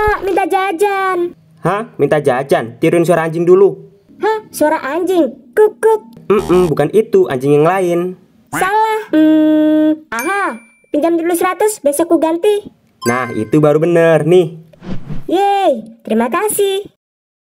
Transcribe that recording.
Pak, minta jajan. Hah? Minta jajan? Tiruin suara anjing dulu. Hah? Suara anjing? kukuk. Hmm, -mm, bukan itu, anjing yang lain. Salah. Hmm, aha. Pinjam dulu 100, besok ku ganti. Nah, itu baru bener nih. Yeay, terima kasih.